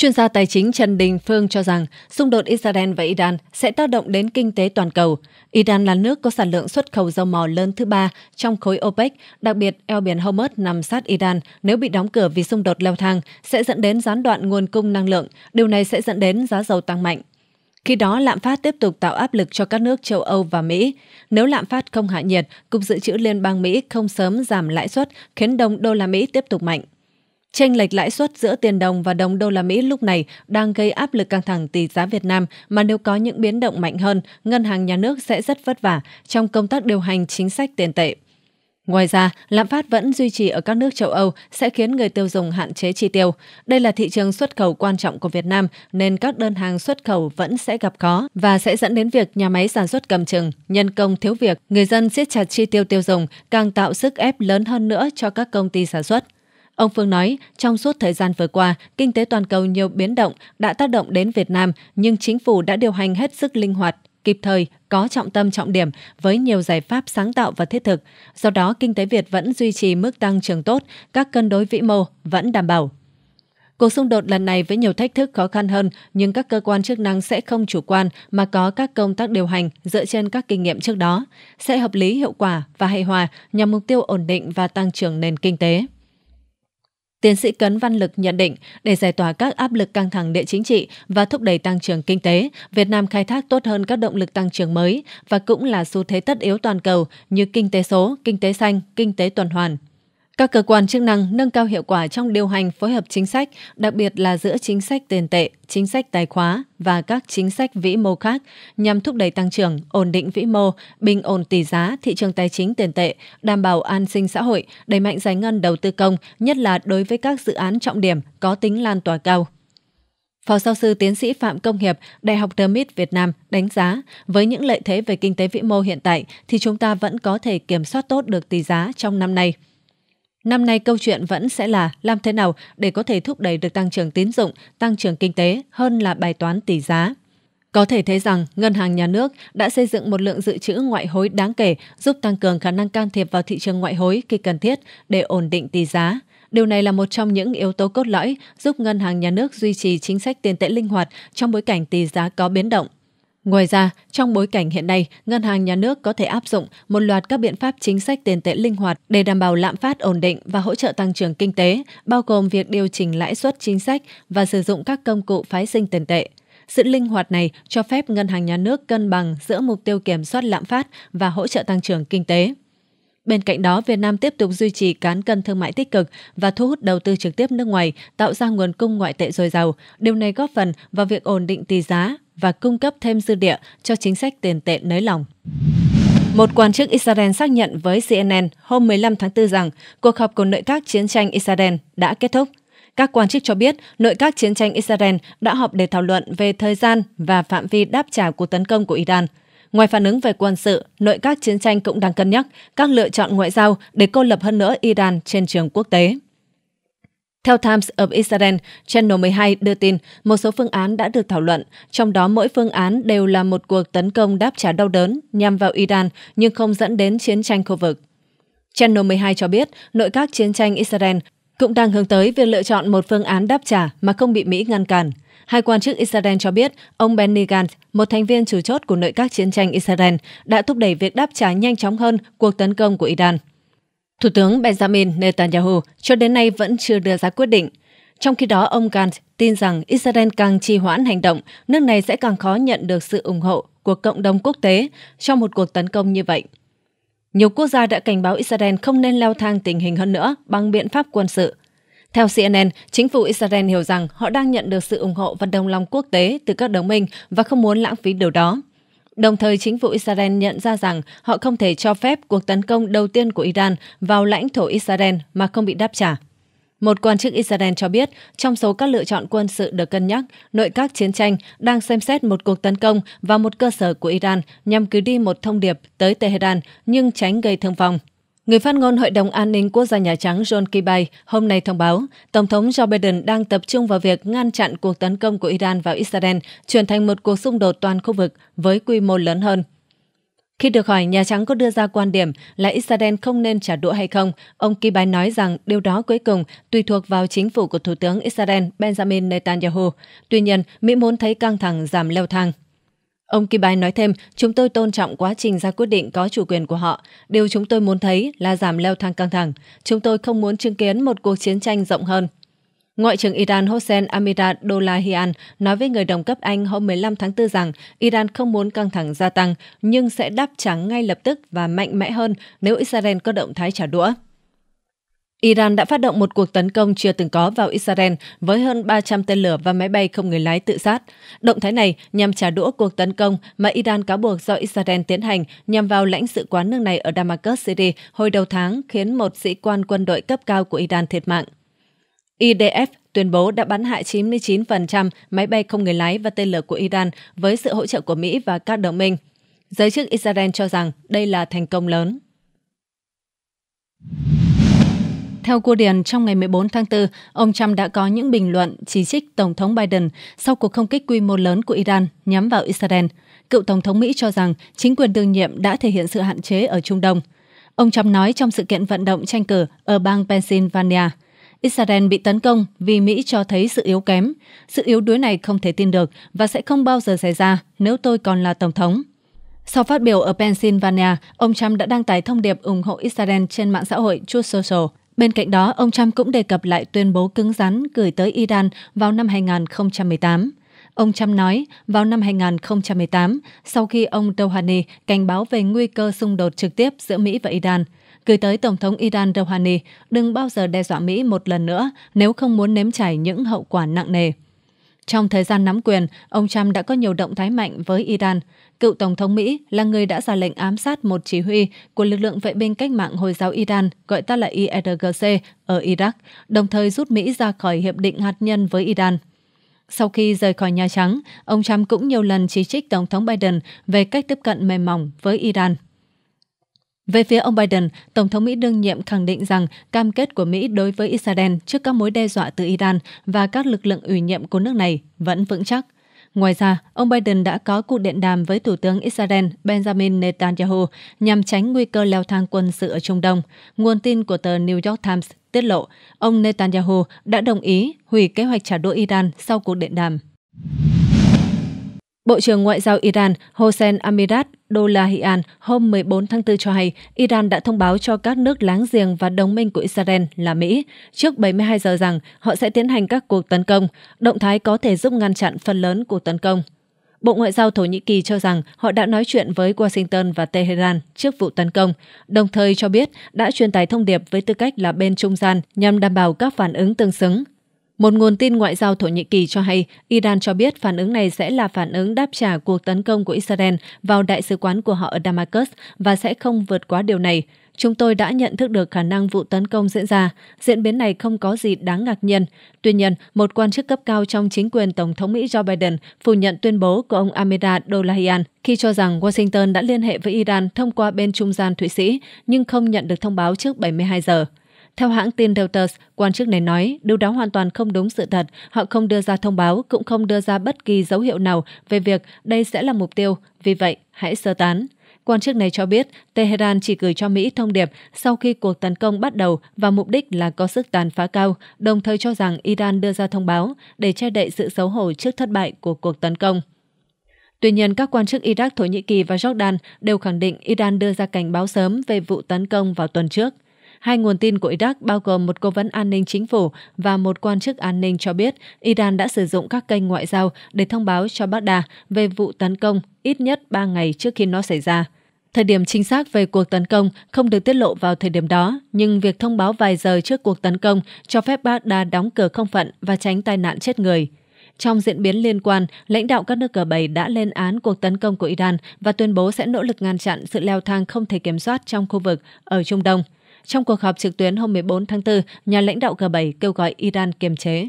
Chuyên gia tài chính Trần Đình Phương cho rằng xung đột Israel và Iran sẽ tác động đến kinh tế toàn cầu. Iran là nước có sản lượng xuất khẩu dầu mỏ lớn thứ ba trong khối OPEC, đặc biệt eo biển Hormuz nằm sát Iran nếu bị đóng cửa vì xung đột leo thang sẽ dẫn đến gián đoạn nguồn cung năng lượng, điều này sẽ dẫn đến giá dầu tăng mạnh. Khi đó, lạm phát tiếp tục tạo áp lực cho các nước châu Âu và Mỹ. Nếu lạm phát không hạ nhiệt, Cục Dự trữ Liên bang Mỹ không sớm giảm lãi suất, khiến đồng đô la Mỹ tiếp tục mạnh. Chênh lệch lãi suất giữa tiền đồng và đồng đô la Mỹ lúc này đang gây áp lực căng thẳng tỷ giá Việt Nam mà nếu có những biến động mạnh hơn, ngân hàng nhà nước sẽ rất vất vả trong công tác điều hành chính sách tiền tệ. Ngoài ra, lạm phát vẫn duy trì ở các nước châu Âu sẽ khiến người tiêu dùng hạn chế chi tiêu. Đây là thị trường xuất khẩu quan trọng của Việt Nam nên các đơn hàng xuất khẩu vẫn sẽ gặp khó và sẽ dẫn đến việc nhà máy sản xuất cầm chừng, nhân công thiếu việc, người dân siết chặt chi tiêu tiêu dùng càng tạo sức ép lớn hơn nữa cho các công ty sản xuất. Ông Phương nói, trong suốt thời gian vừa qua, kinh tế toàn cầu nhiều biến động đã tác động đến Việt Nam, nhưng chính phủ đã điều hành hết sức linh hoạt, kịp thời, có trọng tâm trọng điểm với nhiều giải pháp sáng tạo và thiết thực. Do đó, kinh tế Việt vẫn duy trì mức tăng trưởng tốt, các cân đối vĩ mô vẫn đảm bảo. Cuộc xung đột lần này với nhiều thách thức khó khăn hơn, nhưng các cơ quan chức năng sẽ không chủ quan mà có các công tác điều hành dựa trên các kinh nghiệm trước đó, sẽ hợp lý hiệu quả và hài hòa nhằm mục tiêu ổn định và tăng trưởng nền kinh tế. Tiến sĩ Cấn Văn Lực nhận định, để giải tỏa các áp lực căng thẳng địa chính trị và thúc đẩy tăng trưởng kinh tế, Việt Nam khai thác tốt hơn các động lực tăng trưởng mới và cũng là xu thế tất yếu toàn cầu như kinh tế số, kinh tế xanh, kinh tế tuần hoàn. Các cơ quan chức năng nâng cao hiệu quả trong điều hành phối hợp chính sách, đặc biệt là giữa chính sách tiền tệ, chính sách tài khóa và các chính sách vĩ mô khác nhằm thúc đẩy tăng trưởng, ổn định vĩ mô, bình ổn tỷ giá, thị trường tài chính tiền tệ, đảm bảo an sinh xã hội, đẩy mạnh giải ngân đầu tư công, nhất là đối với các dự án trọng điểm có tính lan tỏa cao. Phó giáo sư tiến sĩ Phạm Công Hiệp, Đại học Dermit Việt Nam đánh giá, với những lợi thế về kinh tế vĩ mô hiện tại thì chúng ta vẫn có thể kiểm soát tốt được tỷ giá trong năm nay – Năm nay câu chuyện vẫn sẽ là làm thế nào để có thể thúc đẩy được tăng trưởng tín dụng, tăng trưởng kinh tế hơn là bài toán tỷ giá. Có thể thấy rằng ngân hàng nhà nước đã xây dựng một lượng dự trữ ngoại hối đáng kể giúp tăng cường khả năng can thiệp vào thị trường ngoại hối khi cần thiết để ổn định tỷ giá. Điều này là một trong những yếu tố cốt lõi giúp ngân hàng nhà nước duy trì chính sách tiền tệ linh hoạt trong bối cảnh tỷ giá có biến động. Ngoài ra, trong bối cảnh hiện nay, ngân hàng nhà nước có thể áp dụng một loạt các biện pháp chính sách tiền tệ linh hoạt để đảm bảo lạm phát ổn định và hỗ trợ tăng trưởng kinh tế, bao gồm việc điều chỉnh lãi suất chính sách và sử dụng các công cụ phái sinh tiền tệ. Sự linh hoạt này cho phép ngân hàng nhà nước cân bằng giữa mục tiêu kiểm soát lạm phát và hỗ trợ tăng trưởng kinh tế. Bên cạnh đó, Việt Nam tiếp tục duy trì cán cân thương mại tích cực và thu hút đầu tư trực tiếp nước ngoài, tạo ra nguồn cung ngoại tệ dồi dào. Điều này góp phần vào việc ổn định tỷ giá, và cung cấp thêm dư địa cho chính sách tiền tệ nới lỏng. Một quan chức Israel xác nhận với CNN hôm 15 tháng 4 rằng cuộc họp của nội các chiến tranh Israel đã kết thúc. Các quan chức cho biết nội các chiến tranh Israel đã họp để thảo luận về thời gian và phạm vi đáp trả cuộc tấn công của Iran. Ngoài phản ứng về quân sự, nội các chiến tranh cũng đang cân nhắc các lựa chọn ngoại giao để cô lập hơn nữa Iran trên trường quốc tế. Theo Times of Israel, Channel 12 đưa tin, một số phương án đã được thảo luận, trong đó mỗi phương án đều là một cuộc tấn công đáp trả đau đớn nhằm vào Iran nhưng không dẫn đến chiến tranh khu vực. Channel 12 cho biết, nội các chiến tranh Israel cũng đang hướng tới việc lựa chọn một phương án đáp trả mà không bị Mỹ ngăn cản. Hai quan chức Israel cho biết, ông Benny Gantz, một thành viên chủ chốt của nội các chiến tranh Israel, đã thúc đẩy việc đáp trả nhanh chóng hơn cuộc tấn công của Iran. Thủ tướng Benjamin Netanyahu cho đến nay vẫn chưa đưa ra quyết định. Trong khi đó, ông Gantz tin rằng Israel càng trì hoãn hành động, nước này sẽ càng khó nhận được sự ủng hộ của cộng đồng quốc tế trong một cuộc tấn công như vậy. Nhiều quốc gia đã cảnh báo Israel không nên leo thang tình hình hơn nữa bằng biện pháp quân sự. Theo CNN, chính phủ Israel hiểu rằng họ đang nhận được sự ủng hộ và đồng lòng quốc tế từ các đồng minh và không muốn lãng phí điều đó. Đồng thời, chính phủ Israel nhận ra rằng họ không thể cho phép cuộc tấn công đầu tiên của Iran vào lãnh thổ Israel mà không bị đáp trả. Một quan chức Israel cho biết, trong số các lựa chọn quân sự được cân nhắc, nội các chiến tranh đang xem xét một cuộc tấn công vào một cơ sở của Iran nhằm cứu đi một thông điệp tới Tehran nhưng tránh gây thương vong. Người phát ngôn Hội đồng An ninh Quốc gia Nhà Trắng John Kirby hôm nay thông báo Tổng thống Joe Biden đang tập trung vào việc ngăn chặn cuộc tấn công của Iran vào Israel chuyển thành một cuộc xung đột toàn khu vực với quy mô lớn hơn. Khi được hỏi Nhà Trắng có đưa ra quan điểm là Israel không nên trả đũa hay không, ông Kirby nói rằng điều đó cuối cùng tùy thuộc vào chính phủ của Thủ tướng Israel Benjamin Netanyahu. Tuy nhiên, Mỹ muốn thấy căng thẳng giảm leo thang. Ông Kibai nói thêm, chúng tôi tôn trọng quá trình ra quyết định có chủ quyền của họ. Điều chúng tôi muốn thấy là giảm leo thang căng thẳng. Chúng tôi không muốn chứng kiến một cuộc chiến tranh rộng hơn. Ngoại trưởng Iran Hossein Amiradolahian nói với người đồng cấp Anh hôm 15 tháng 4 rằng Iran không muốn căng thẳng gia tăng, nhưng sẽ đáp trả ngay lập tức và mạnh mẽ hơn nếu Israel có động thái trả đũa. Iran đã phát động một cuộc tấn công chưa từng có vào Israel với hơn 300 tên lửa và máy bay không người lái tự sát. Động thái này nhằm trả đũa cuộc tấn công mà Iran cáo buộc do Israel tiến hành nhằm vào lãnh sự quán nước này ở Damascus, Syria hồi đầu tháng khiến một sĩ quan quân đội cấp cao của Iran thiệt mạng. IDF tuyên bố đã bắn hạ 99% máy bay không người lái và tên lửa của Iran với sự hỗ trợ của Mỹ và các đồng minh. Giới chức Israel cho rằng đây là thành công lớn. Theo Guardian, trong ngày 14 tháng 4, ông Trump đã có những bình luận chỉ trích Tổng thống Biden sau cuộc không kích quy mô lớn của Iran nhắm vào Israel. Cựu Tổng thống Mỹ cho rằng chính quyền đương nhiệm đã thể hiện sự hạn chế ở Trung Đông. Ông Trump nói trong sự kiện vận động tranh cử ở bang Pennsylvania, Israel bị tấn công vì Mỹ cho thấy sự yếu kém. Sự yếu đuối này không thể tin được và sẽ không bao giờ xảy ra nếu tôi còn là Tổng thống. Sau phát biểu ở Pennsylvania, ông Trump đã đăng tải thông điệp ủng hộ Israel trên mạng xã hội Truth Social. Bên cạnh đó, ông Trump cũng đề cập lại tuyên bố cứng rắn gửi tới Iran vào năm 2018. Ông Trump nói, vào năm 2018, sau khi ông Rouhani cảnh báo về nguy cơ xung đột trực tiếp giữa Mỹ và Iran, gửi tới Tổng thống Iran Rouhani đừng bao giờ đe dọa Mỹ một lần nữa nếu không muốn nếm trải những hậu quả nặng nề. Trong thời gian nắm quyền, ông Trump đã có nhiều động thái mạnh với Iran. Cựu Tổng thống Mỹ là người đã ra lệnh ám sát một chỉ huy của lực lượng vệ binh cách mạng Hồi giáo Iran, gọi tắt là IRGC, e ở Iraq, đồng thời rút Mỹ ra khỏi hiệp định hạt nhân với Iran. Sau khi rời khỏi Nhà Trắng, ông Trump cũng nhiều lần chỉ trích Tổng thống Biden về cách tiếp cận mềm mỏng với Iran. Về phía ông Biden, Tổng thống Mỹ đương nhiệm khẳng định rằng cam kết của Mỹ đối với Israel trước các mối đe dọa từ Iran và các lực lượng ủy nhiệm của nước này vẫn vững chắc. Ngoài ra, ông Biden đã có cuộc điện đàm với Thủ tướng Israel Benjamin Netanyahu nhằm tránh nguy cơ leo thang quân sự ở Trung Đông. Nguồn tin của tờ New York Times tiết lộ ông Netanyahu đã đồng ý hủy kế hoạch trả đũa Iran sau cuộc điện đàm. Bộ trưởng Ngoại giao Iran Hossein Amirat Dolahian hôm 14 tháng 4 cho hay Iran đã thông báo cho các nước láng giềng và đồng minh của Israel là Mỹ trước 72 giờ rằng họ sẽ tiến hành các cuộc tấn công, động thái có thể giúp ngăn chặn phần lớn cuộc tấn công. Bộ Ngoại giao Thổ Nhĩ Kỳ cho rằng họ đã nói chuyện với Washington và Tehran trước vụ tấn công, đồng thời cho biết đã truyền tải thông điệp với tư cách là bên trung gian nhằm đảm bảo các phản ứng tương xứng. Một nguồn tin ngoại giao Thổ Nhĩ Kỳ cho hay Iran cho biết phản ứng này sẽ là phản ứng đáp trả cuộc tấn công của Israel vào đại sứ quán của họ ở Damascus và sẽ không vượt quá điều này. Chúng tôi đã nhận thức được khả năng vụ tấn công diễn ra. Diễn biến này không có gì đáng ngạc nhiên. Tuy nhiên, một quan chức cấp cao trong chính quyền Tổng thống Mỹ Joe Biden phủ nhận tuyên bố của ông Amira Dolahian khi cho rằng Washington đã liên hệ với Iran thông qua bên trung gian Thụy Sĩ, nhưng không nhận được thông báo trước 72 giờ. Theo hãng tin Reuters, quan chức này nói điều đó hoàn toàn không đúng sự thật. Họ không đưa ra thông báo, cũng không đưa ra bất kỳ dấu hiệu nào về việc đây sẽ là mục tiêu. Vì vậy, hãy sơ tán. Quan chức này cho biết Tehran chỉ gửi cho Mỹ thông điệp sau khi cuộc tấn công bắt đầu và mục đích là có sức tàn phá cao, đồng thời cho rằng Iran đưa ra thông báo để che đậy sự xấu hổ trước thất bại của cuộc tấn công. Tuy nhiên, các quan chức Iraq, Thổ Nhĩ Kỳ và Jordan đều khẳng định Iran đưa ra cảnh báo sớm về vụ tấn công vào tuần trước – Hai nguồn tin của Iraq bao gồm một cố vấn an ninh chính phủ và một quan chức an ninh cho biết Iran đã sử dụng các kênh ngoại giao để thông báo cho Baghdad về vụ tấn công ít nhất 3 ngày trước khi nó xảy ra. Thời điểm chính xác về cuộc tấn công không được tiết lộ vào thời điểm đó, nhưng việc thông báo vài giờ trước cuộc tấn công cho phép Baghdad đóng cửa không phận và tránh tai nạn chết người. Trong diễn biến liên quan, lãnh đạo các nước G7 đã lên án cuộc tấn công của Iran và tuyên bố sẽ nỗ lực ngăn chặn sự leo thang không thể kiểm soát trong khu vực ở Trung Đông. Trong cuộc họp trực tuyến hôm 14 tháng 4, nhà lãnh đạo G7 kêu gọi Iran kiềm chế.